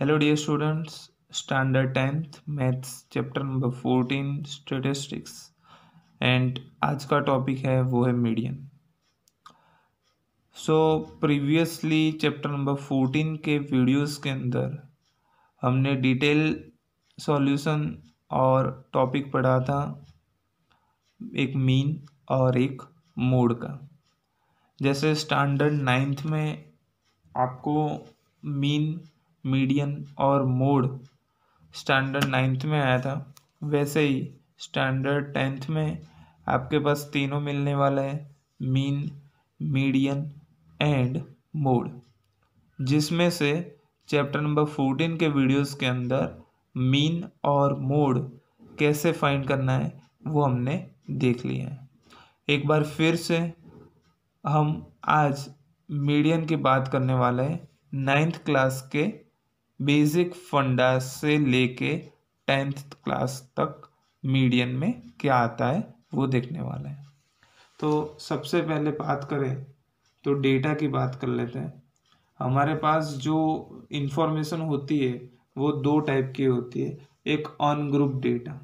Hello dear students standard tenth maths chapter number fourteen statistics and आज का topic है वो है median so previously chapter number fourteen के वीडियोस के अंदर हमने डिटेल सॉल्यूशन और टॉपिक पढ़ा था एक मीन और एक मोड का जैसे स्टैंडर्ड नाइन्थ में आपको मीन मीडियन और मोड स्टैंडर्ड नाइन्थ में आया था वैसे ही स्टैंडर्ड टेंथ में आपके पास तीनों मिलने वाला है मीन मीडियन एंड मोड जिसमें से चैप्टर नंबर फोर्टीन के वीडियोस के अंदर मीन और मोड कैसे फाइंड करना है वो हमने देख लिया है एक बार फिर से हम आज मीडियन की बात करने वाले हैं नाइन्थ क्लास के बेसिक फंडा से लेके टेंथ क्लास तक मीडियन में क्या आता है वो देखने वाला है तो सबसे पहले बात करें तो डेटा की बात कर लेते हैं हमारे पास जो इंफॉर्मेशन होती है वो दो टाइप की होती है एक ऑन ग्रुप डेटा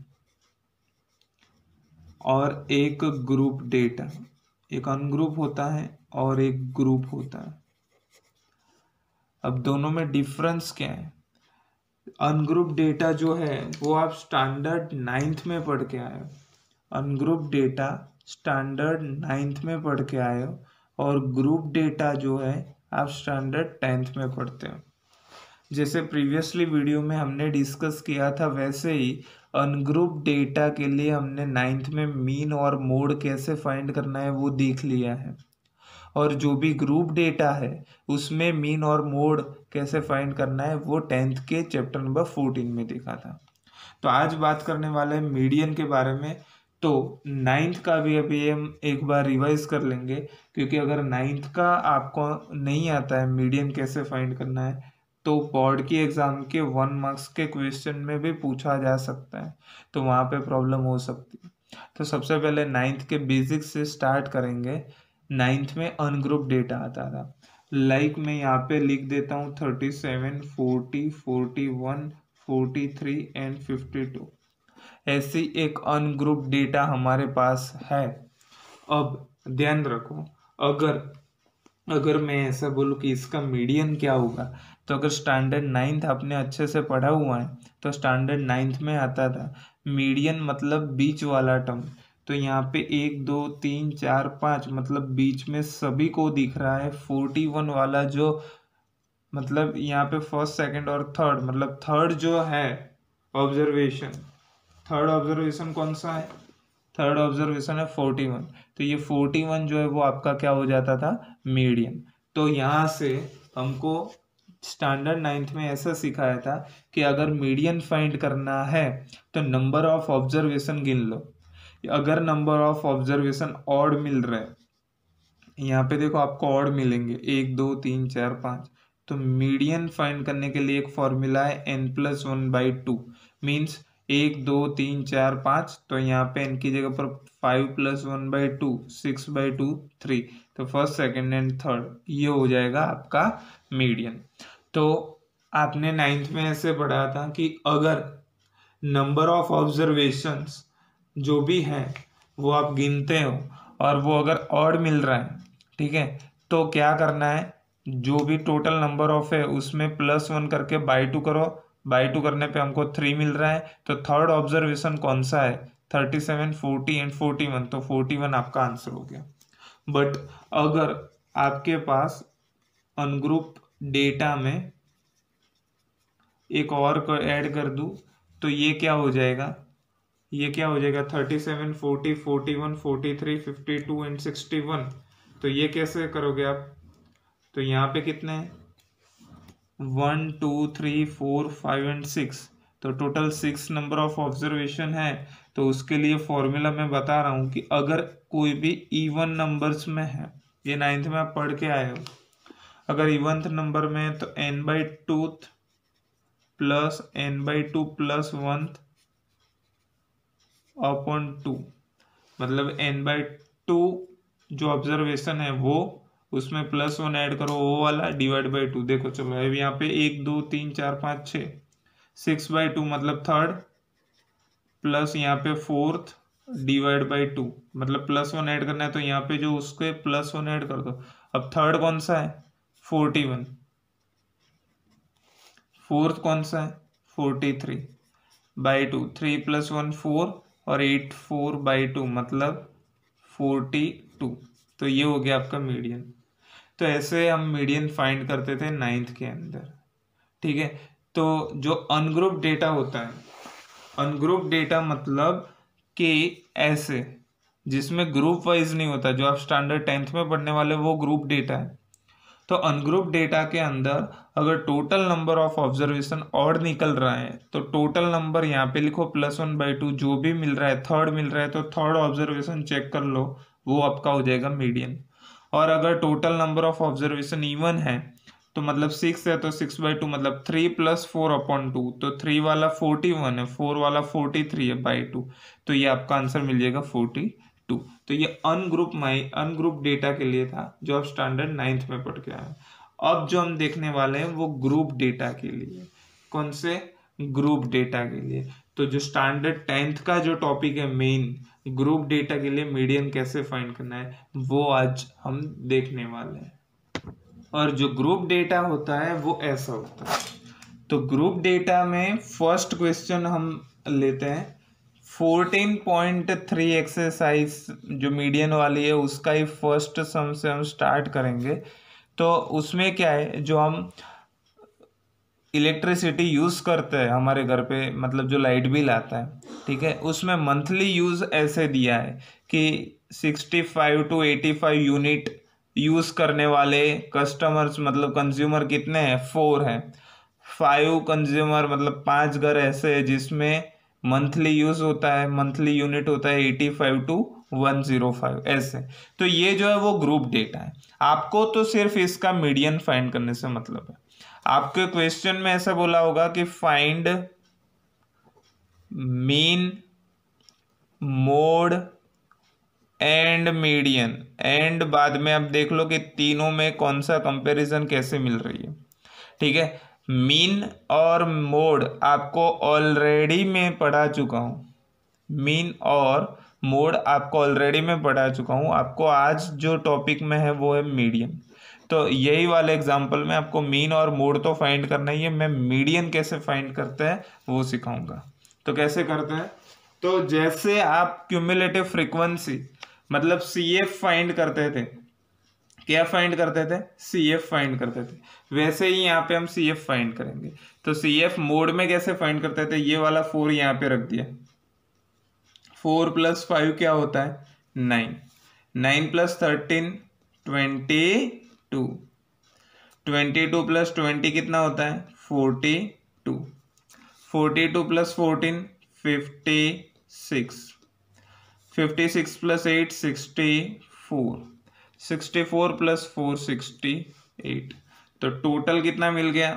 और एक ग्रुप डेटा एक अनग्रुप होता है और एक ग्रुप होता है अब दोनों में डिफरेंस क्या है अनग्रुप डेटा जो है वो आप स्टैंडर्ड नाइन्थ में पढ़ के आए हो अनग्रुप डेटा स्टैंडर्ड नाइन्थ में पढ़ के आए हो और ग्रुप डेटा जो है आप स्टैंडर्ड टेंथ में पढ़ते हो जैसे प्रीवियसली वीडियो में हमने डिस्कस किया था वैसे ही अनग्रुप डेटा के लिए हमने नाइन्थ में मीन और मोड कैसे फाइंड करना है वो देख लिया है और जो भी ग्रुप डेटा है उसमें मीन और मोड कैसे फाइंड करना है वो टेंथ के चैप्टर नंबर फोर्टीन में देखा था तो आज बात करने वाले हैं मीडियन के बारे में तो नाइन्थ का भी अभी हम एक बार रिवाइज कर लेंगे क्योंकि अगर नाइन्थ का आपको नहीं आता है मीडियन कैसे फाइंड करना है तो बोर्ड की एग्ज़ाम के वन मार्क्स के क्वेश्चन में भी पूछा जा सकता है तो वहाँ पे प्रॉब्लम हो सकती है तो सबसे पहले नाइन्थ के बेसिक से स्टार्ट करेंगे नाइन्थ में अनग्रुप डेटा आता था लाइक like मैं यहाँ पे लिख देता हूँ thirty seven forty forty one forty three and fifty two ऐसी एक अनग्रुप डेटा हमारे पास है अब ध्यान रखो अगर अगर मैं ऐसा बोलूँ कि इसका मीडियन क्या होगा तो अगर स्टैंडर्ड नाइन्थ आपने अच्छे से पढ़ा हुआ है तो स्टैंडर्ड नाइन्थ में आता था मीडियन मतलब बीच वाला टर्म तो यहाँ पे एक दो तीन चार पाँच मतलब बीच में सभी को दिख रहा है फोर्टी वन वाला जो मतलब यहाँ पे फर्स्ट सेकंड और थर्ड मतलब थर्ड जो है ऑब्जर्वेशन थर्ड ऑब्जर्वेशन कौन सा है थर्ड ऑब्जर्वेशन है फोर्टी वन तो ये फोर्टी वन जो है वो आपका क्या हो जाता था मीडियम तो यहाँ से हमको स्टैंडर्ड नाइन्थ में ऐसा सिखाया था कि अगर मीडियन फाइंड करना है तो नंबर ऑफ ऑब्जर्वेशन गिन लो अगर नंबर ऑफ ऑब्जर्वेशन ऑड मिल रहा है यहाँ पे देखो आपको ऑड मिलेंगे एक दो तीन चार पाँच तो मीडियन फाइंड करने के लिए एक फॉर्मूला है N plus one by two means एक दो तीन चार पाँच तो यहाँ पे एन की जगह पर five plus one by two six by two three तो फर्स्ट सेकेंड एंड थर्ड ये हो जाएगा आपका मीडियन तो आपने नाइन्थ में ऐसे पढ़ा था कि अगर नंबर ऑफ ऑब्जर्वेशंस जो भी हैं वो आप गिनते हो और वो अगर ऑड मिल रहा है ठीक है तो क्या करना है जो भी टोटल नंबर ऑफ है उसमें प्लस वन करके बाई टू करो बाई टू करने पे हमको थ्री मिल रहा है तो थर्ड ऑब्जर्वेशन कौन सा है thirty seven forty and forty one तो फोर्टी वन आपका आंसर हो गया बट अगर आपके पास अनग्रुप डेटा में एक और को ऐड कर दूँ तो ये क्या हो जाएगा ये क्या हो जाएगा thirty seven forty forty one forty three fifty two and sixty one तो ये कैसे करोगे आप तो यहाँ पे कितने हैं one two three four five and six तो total six number of observation है तो उसके लिए फॉर्मूला मैं बता रहा हूँ कि अगर कोई भी इवन नंबर्स में है ये नाइन्थ में आप पढ़ के आए हो अगर इवंथ नंबर में तो एन बाई टूथ plus N by two plus वंथ अपॉन टू मतलब एन बाई टू जो ऑब्जर्वेशन है वो उसमें प्लस वन ऐड करो वो वाला डिवाइड बाई टू देखो चलो अब यहाँ पे एक दो तीन चार पाँच छ सिक्स बाई टू मतलब थर्ड प्लस यहाँ पे फोर्थ डिवाइड बाई टू मतलब प्लस वन ऐड करना है तो यहाँ पे जो उसके प्लस वन ऐड कर दो अब थर्ड कौन सा है फोर्टी वन फोर्थ कौन सा है forty three by two three plus one four और एट फोर बाई टू मतलब फोर्टी टू तो ये हो गया आपका मीडियन तो ऐसे हम मीडियन फाइंड करते थे नाइन्थ के अंदर ठीक है तो जो अनग्रुप डेटा होता है अनग्रुप डेटा मतलब कि ऐसे जिसमें ग्रुप वाइज नहीं होता जो आप स्टैंडर्ड टेंथ में पढ़ने वाले वो ग्रुप डेटा है तो अनग्रुप डेटा के अंदर अगर टोटल नंबर ऑफ ऑब्जर्वेशन और निकल रहा है तो टोटल नंबर यहाँ पे लिखो प्लस वन बाई टू जो भी मिल रहा है थर्ड मिल रहा है तो थर्ड ऑब्जर्वेशन चेक कर लो वो आपका हो जाएगा मीडियन और अगर total number of observation even है तो मतलब सिक्स है तो सिक्स बाई टू मतलब three plus four upon two तो थ्री वाला फोर्टी वन है फोर वाला फोर्टी थ्री है बाई टू तो ये आपका आंसर मिल जाएगा फोर्टी टू तो ये अनग्रुप माई अनग्रुप डेटा के लिए था जो अब स्टैंडर्ड नाइन्थ में पढ़ के आए अब जो हम देखने वाले हैं वो ग्रुप डेटा के लिए कौन से ग्रुप डेटा के लिए तो जो स्टैंडर्ड टेंथ का जो टॉपिक है मेन ग्रुप डेटा के लिए मीडियम कैसे फाइंड करना है वो आज हम देखने वाले हैं और जो ग्रुप डेटा होता है वो ऐसा होता है तो ग्रुप डेटा में फर्स्ट क्वेश्चन हम लेते हैं फोर्टीन पॉइंट थ्री एक्सरसाइज जो मीडियन वाली है उसका ही फर्स्ट सम से हम स्टार्ट करेंगे तो उसमें क्या है जो हम इलेक्ट्रिसिटी यूज़ करते हैं हमारे घर पे मतलब जो लाइट बिल आता है ठीक है उसमें मंथली यूज़ ऐसे दिया है कि sixty five to eighty five unit use करने वाले कस्टमर्स मतलब कंज्यूमर कितने हैं फोर हैं फाइव कंज्यूमर मतलब पांच घर ऐसे हैं जिसमें मंथली यूज होता है मंथली यूनिट होता है eighty five to one zero five ऐसे तो ये जो है वो ग्रुप डेटा है आपको तो सिर्फ इसका मीडियन फाइंड करने से मतलब है आपके क्वेश्चन में ऐसा बोला होगा कि find mean mode and median and बाद में आप देख लो कि तीनों में कौन सा कंपैरिजन कैसे मिल रही है ठीक है मीन और मोड आपको ऑलरेडी मैं पढ़ा चुका हूँ मीन और मोड आपको ऑलरेडी मैं पढ़ा चुका हूँ आपको आज जो टॉपिक में है वो है मीडियम तो यही वाले एग्जाम्पल में आपको मीन और मोड तो फाइंड करना ही है मैं मीडियन कैसे फाइंड करते हैं वो सिखाऊंगा तो कैसे करते हैं तो जैसे आप क्यूमुलेटिव फ्रिक्वेंसी मतलब सी एफ फाइंड करते थे क्या फाइंड करते थे सी एफ फाइंड करते थे वैसे ही यहाँ पे हम सी एफ फाइंड करेंगे तो सी एफ मोड में कैसे फाइंड करते थे ये वाला फोर यहाँ पे रख दिया फोर प्लस फाइव क्या होता है nine nine plus thirteen twenty two twenty two plus twenty कितना होता है forty two forty two plus fourteen fifty six fifty six plus eight sixty four sixty four plus four sixty eight तो total कितना मिल गया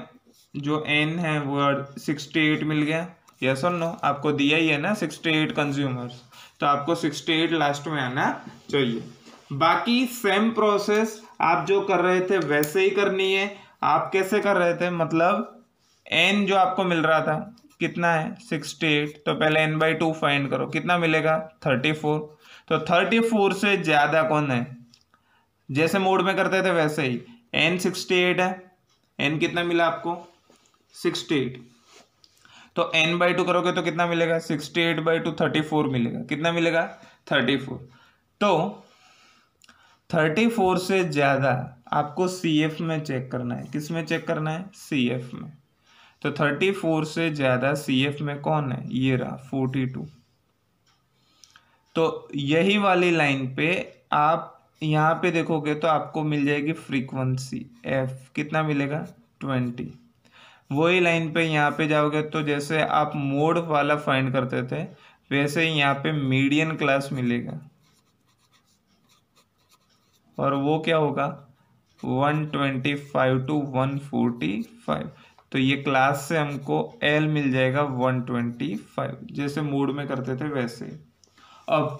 जो N है वो सिक्सटी एट मिल गया यस और नो आपको दिया ही है ना सिक्सटी एट कंज्यूमर्स तो आपको सिक्सटी एट लास्ट में आना चाहिए बाकी सेम प्रोसेस आप जो कर रहे थे वैसे ही करनी है आप कैसे कर रहे थे मतलब एन जो आपको मिल रहा था कितना है सिक्सटी एट तो पहले एन बाई टू फाइंड करो कितना मिलेगा थर्टी फोर तो थर्टी फोर से ज़्यादा कौन है जैसे मोड में करते थे वैसे ही एन सिक्सटी एट है एन कितना मिला आपको सिक्सटी एट तो एन बाई टू करोगे तो कितना मिलेगा sixty eight by two thirty four मिलेगा कितना मिलेगा थर्टी फोर तो थर्टी फोर से ज़्यादा आपको सी एफ में चेक करना है किस में चेक करना है सी एफ में तो थर्टी फोर से ज़्यादा सी एफ में कौन है ये रहा फोर्टी टू तो यही वाली लाइन पे आप यहाँ पे देखोगे तो आपको मिल जाएगी फ्रीक्वेंसी एफ कितना मिलेगा ट्वेंटी वही लाइन पे यहाँ पे जाओगे तो जैसे आप मोड वाला फाइंड करते थे वैसे ही यहाँ पे मीडियन क्लास मिलेगा और वो क्या होगा one twenty five to one forty five तो ये क्लास से हमको एल मिल जाएगा वन ट्वेंटी फाइव जैसे मोड में करते थे वैसे अब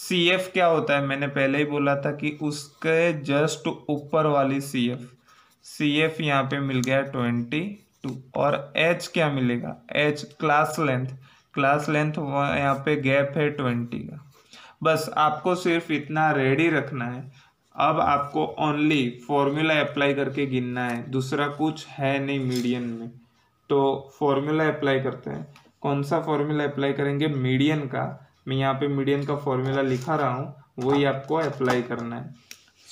सी एफ क्या होता है मैंने पहले ही बोला था कि उसके जस्ट ऊपर वाली सी एफ सी एफ यहाँ पे मिल गया ट्वेंटी टू और एच क्या मिलेगा H class length class length यहाँ पे गैप है ट्वेंटी का बस आपको सिर्फ इतना रेडी रखना है अब आपको ओनली फॉर्मूला अप्लाई करके गिनना है दूसरा कुछ है नहीं मीडियन में तो फॉर्मूला अप्लाई करते हैं कौन सा फॉर्मूला अप्लाई करेंगे मीडियन का मैं यहाँ पे मीडियम का फॉर्मूला लिखा रहा हूँ वही आपको अप्लाई करना है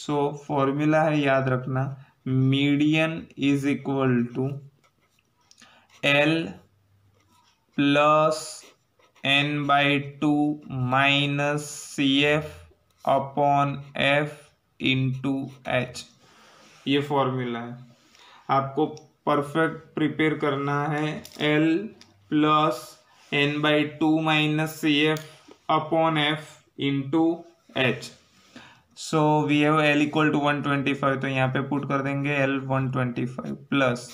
सो so, फॉर्मूला है याद रखना median is equal to L plus N by two minus C F upon F into H ये फॉर्मूला है आपको परफेक्ट प्रिपेयर करना है L plus N by two minus C F upon f into h. So we have L equal to 125 तो यहाँ पे put कर देंगे L 125 plus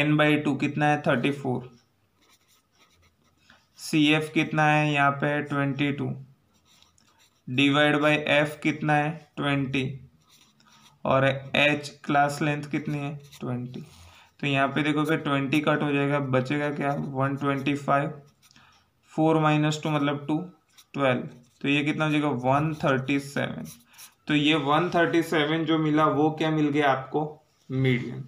N by two कितना है 34 CF कितना है यहाँ पे 22 डिवाइड बाई F कितना है 20 और H क्लास लेंथ कितनी है 20 तो यहाँ पे देखो फिर 20 कट हो जाएगा बचेगा क्या 125 4 माइनस टू मतलब 2 ट्वेल्व तो ये कितना हो जाएगा वन थर्टी सेवन तो ये वन थर्टी सेवन जो मिला वो क्या मिल गया आपको मीडियन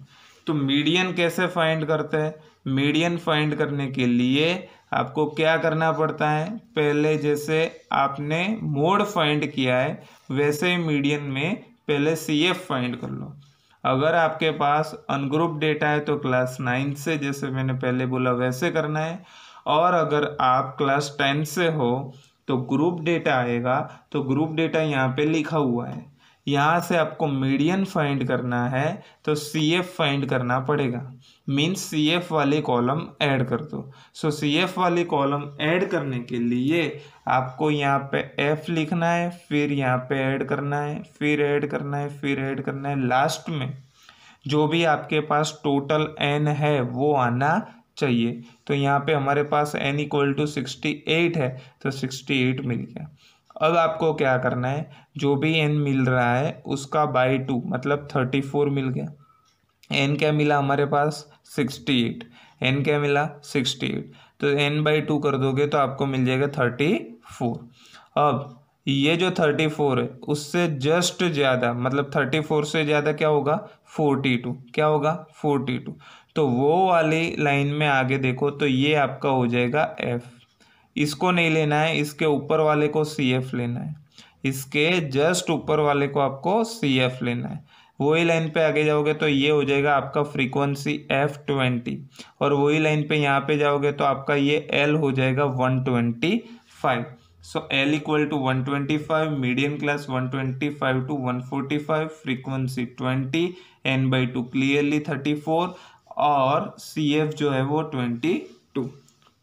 तो मीडियन कैसे फाइंड करते हैं मीडियन फाइंड करने के लिए आपको क्या करना पड़ता है पहले जैसे आपने मोड फाइंड किया है वैसे ही मीडियन में पहले सी एफ फाइंड कर लो अगर आपके पास अनग्रुप डेटा है तो क्लास नाइन्थ से जैसे मैंने पहले बोला वैसे करना है और अगर आप क्लास टेंथ से हो तो ग्रुप डेटा आएगा तो ग्रुप डेटा यहाँ पे लिखा हुआ है यहाँ से आपको मीडियन फाइंड करना है तो सी एफ फाइंड करना पड़ेगा मीन्स सी एफ वाले कॉलम ऐड कर दो सो सी एफ वाले कॉलम ऐड करने के लिए आपको यहाँ पे एफ लिखना है फिर यहाँ पे ऐड करना है फिर ऐड करना है फिर ऐड करना है लास्ट में जो भी आपके पास टोटल एन है वो आना चाहिए तो यहाँ पे हमारे पास N equal to sixty eight है तो सिक्सटी एट मिल गया अब आपको क्या करना है जो भी एन मिल रहा है उसका बाई टू मतलब थर्टी फोर मिल गया एन क्या मिला हमारे पास सिक्सटी एट एन क्या मिला सिक्सटी एट तो एन बाई टू कर दोगे तो आपको मिल जाएगा थर्टी फोर अब ये जो थर्टी फोर है उससे जस्ट ज़्यादा मतलब थर्टी फोर से ज़्यादा क्या होगा फोर्टी टू क्या होगा फोर्टी टू तो वो वाली लाइन में आगे देखो तो ये आपका हो जाएगा एफ इसको नहीं लेना है इसके ऊपर वाले को सी एफ लेना है इसके जस्ट ऊपर वाले को आपको सी एफ लेना है वही लाइन पे आगे जाओगे तो ये हो जाएगा आपका फ्रीक्वेंसी एफ ट्वेंटी और वही लाइन पे यहाँ पे जाओगे तो आपका ये एल हो जाएगा one twenty five so L equal to one twenty five medium class one twenty five to one forty five frequency twenty N by two clearly thirty four और सी एफ जो है वो ट्वेंटी टू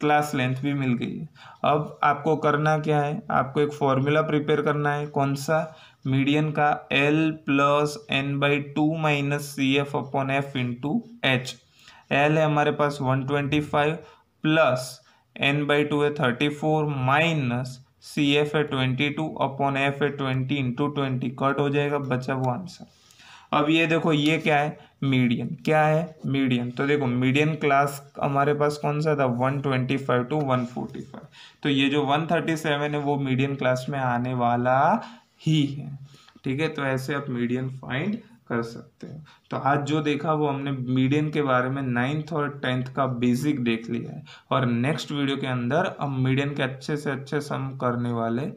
क्लास लेंथ भी मिल गई है अब आपको करना क्या है आपको एक फॉर्मूला प्रिपेयर करना है कौन सा मीडियन का L plus N by two minus C F upon F into H L है हमारे पास one twenty five plus N by two है thirty four minus C F है ट्वेंटी टू अपॉन एफ है twenty into twenty cut हो जाएगा बचा वो आंसर अब ये देखो ये क्या है मीडियन क्या है मीडियन तो देखो मीडियन क्लास हमारे पास कौन सा था फाइव टू फाइव तो ये जो सेवन है वो मीडियन क्लास में आने वाला ही है ठीक है तो ऐसे आप मीडियन फाइंड कर सकते हो तो आज जो देखा वो हमने मीडियन के बारे में नाइन्थ और टेंथ का बेसिक देख लिया है और नेक्स्ट वीडियो के अंदर हम मीडियन के अच्छे से अच्छे सम करने वाले